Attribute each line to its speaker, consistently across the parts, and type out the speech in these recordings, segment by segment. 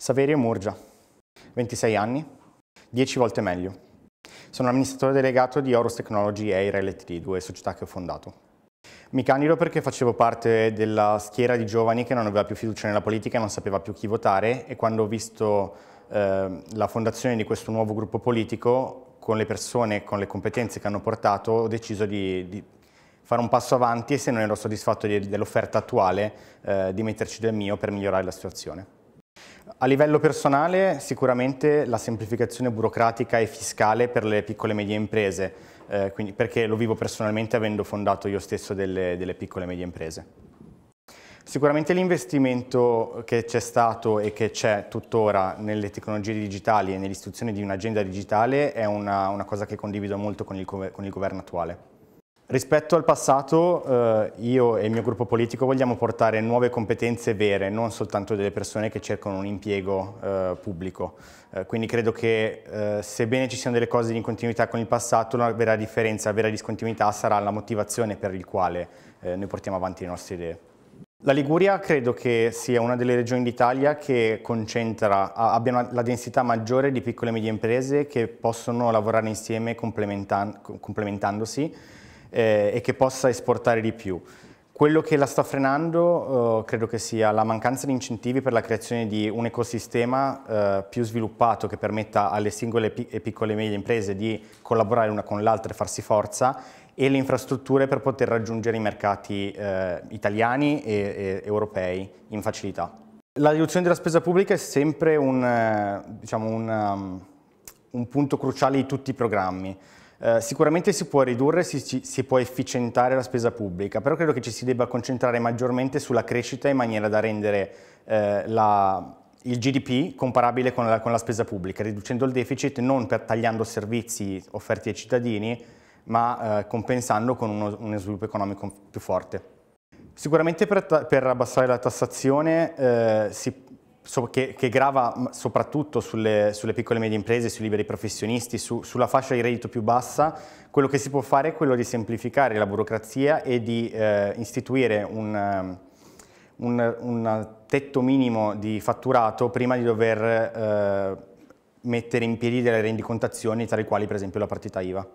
Speaker 1: Saverio Murgia, 26 anni, 10 volte meglio. Sono amministratore delegato di Horus Technology Air LTD, due società che ho fondato. Mi candido perché facevo parte della schiera di giovani che non aveva più fiducia nella politica e non sapeva più chi votare e quando ho visto eh, la fondazione di questo nuovo gruppo politico con le persone, e con le competenze che hanno portato, ho deciso di, di fare un passo avanti e se non ero soddisfatto dell'offerta attuale eh, di metterci del mio per migliorare la situazione. A livello personale sicuramente la semplificazione burocratica e fiscale per le piccole e medie imprese, eh, quindi, perché lo vivo personalmente avendo fondato io stesso delle, delle piccole e medie imprese. Sicuramente l'investimento che c'è stato e che c'è tuttora nelle tecnologie digitali e nell'istituzione di un'agenda digitale è una, una, cosa che condivido molto con il, con il governo attuale. Rispetto al passato, eh, io e il mio gruppo politico vogliamo portare nuove competenze vere, non soltanto delle persone che cercano un impiego eh, pubblico. Eh, quindi credo che sebbene ci siano delle cose in continuità con il passato, la vera differenza, la vera discontinuità sarà la motivazione per il quale noi portiamo avanti le nostre idee. La Liguria credo che sia una delle regioni d'Italia che concentra, abbia la densità maggiore di piccole e medie imprese che possono lavorare insieme complementandosi eh, e che possa esportare di più. Quello che la sta frenando eh, credo che sia la mancanza di incentivi per la creazione di un ecosistema eh, più sviluppato che permetta alle singole pi e piccole e medie imprese di collaborare una con l'altra e farsi forza e le infrastrutture per poter raggiungere i mercati eh, italiani e, e, europei in facilità. La riduzione della spesa pubblica è sempre un, eh, diciamo un, um, un punto cruciale di tutti i programmi. Eh, sicuramente si può ridurre, si, si, può efficientare la spesa pubblica, però credo che ci si debba concentrare maggiormente sulla crescita in maniera da rendere eh, la, il GDP comparabile con la, con la, spesa pubblica, riducendo il deficit non per tagliando servizi offerti ai cittadini, ma eh, compensando con uno, uno sviluppo economico più forte. Sicuramente per, per, abbassare la tassazione eh, si, so, che, che, grava mm, soprattutto sulle, sulle, piccole e medie imprese, sui liberi professionisti, su, sulla fascia di reddito più bassa, quello che si può fare è quello di semplificare la burocrazia e di eh, istituire un, ehm, un, un, tetto minimo di fatturato prima di dover eh, mettere in piedi delle rendicontazioni, tra le quali per esempio la partita IVA.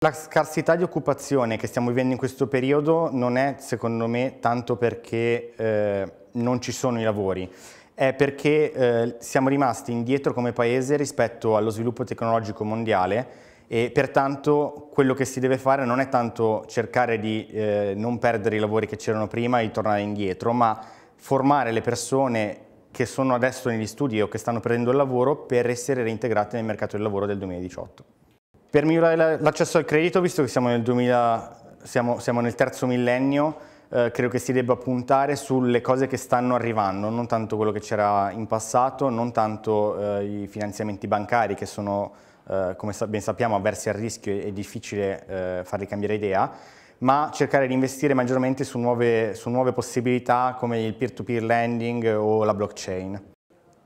Speaker 1: La scarsità di occupazione che stiamo vivendo in questo periodo non è, secondo me, tanto perché eh, non ci sono i lavori, è perché eh, siamo rimasti indietro come paese rispetto allo sviluppo tecnologico mondiale e pertanto quello che si deve fare non è tanto cercare di eh, non perdere i lavori che c'erano prima e tornare indietro, ma formare le persone che sono adesso negli studi o che stanno prendendo il lavoro per essere reintegrate nel mercato del lavoro del 2018. Per migliorare l'accesso al credito, visto che siamo nel, 2000, siamo, siamo nel terzo millennio, eh, credo che si debba puntare sulle cose che stanno arrivando, non tanto quello che c'era in passato, non tanto eh, i finanziamenti bancari che sono, eh, come ben sappiamo, avversi al rischio e è difficile eh, farli cambiare idea, ma cercare di investire maggiormente su nuove, su nuove possibilità come il peer-to-peer -peer lending o la blockchain.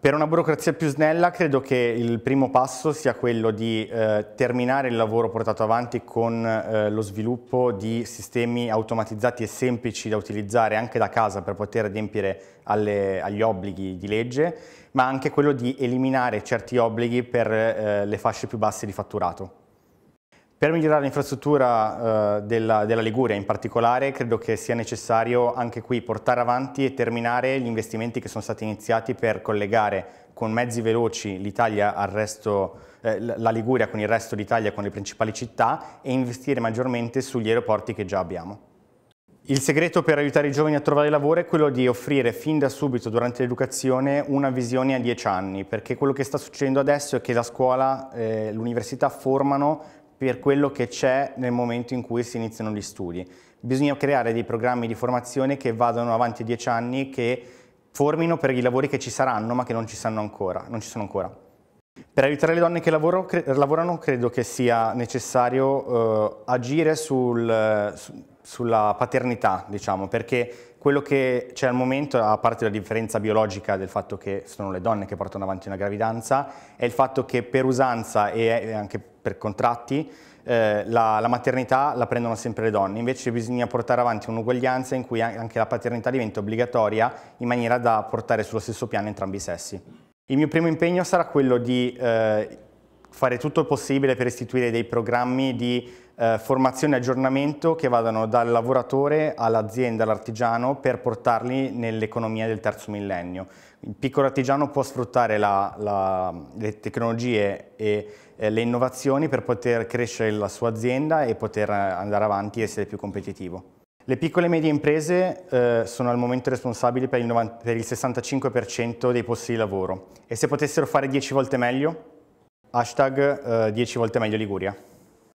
Speaker 1: Per una burocrazia più snella credo che il primo passo sia quello di eh, terminare il lavoro portato avanti con eh, lo sviluppo di sistemi automatizzati e semplici da utilizzare anche da casa per poter adempiere alle, agli obblighi di legge, ma anche quello di eliminare certi obblighi per eh, le fasce più basse di fatturato. Per migliorare l'infrastruttura eh, della, della, Liguria in particolare credo che sia necessario anche qui portare avanti e terminare gli investimenti che sono stati iniziati per collegare con mezzi veloci l'Italia al resto, eh, la Liguria con il resto d'Italia, con le principali città e investire maggiormente sugli aeroporti che già abbiamo. Il segreto per aiutare i giovani a trovare lavoro è quello di offrire fin da subito durante l'educazione una visione a 10 anni, perché quello che sta succedendo adesso è che la scuola eh, l'università formano per quello che c'è nel momento in cui si iniziano gli studi. Bisogna creare dei programmi di formazione che vadano avanti dieci anni, che formino per i lavori che ci saranno ma che non ci, ancora, non ci sono ancora. Per aiutare le donne che lavoro, cre lavorano credo che sia necessario eh, agire sul, su, sulla paternità, diciamo, perché quello che c'è al momento, a parte la differenza biologica del fatto che sono le donne che portano avanti una gravidanza, è il fatto che per usanza e anche per contratti eh, la, la, maternità la prendono sempre le donne, invece bisogna portare avanti un'uguaglianza in cui anche la paternità diventa obbligatoria in maniera da portare sullo stesso piano entrambi i sessi. Il mio primo impegno sarà quello di eh, fare tutto il possibile per istituire dei programmi di eh, formazione e aggiornamento che vadano dal lavoratore all'azienda, all'artigiano per portarli nell'economia del terzo millennio. Il piccolo artigiano può sfruttare la, la, le tecnologie e eh, le innovazioni per poter crescere la sua azienda e poter andare avanti e essere più competitivo. Le piccole e medie imprese eh, sono al momento responsabili per il, 90, per il 65% dei posti di lavoro e se potessero fare 10 volte meglio, hashtag eh, 10 volte meglio Liguria.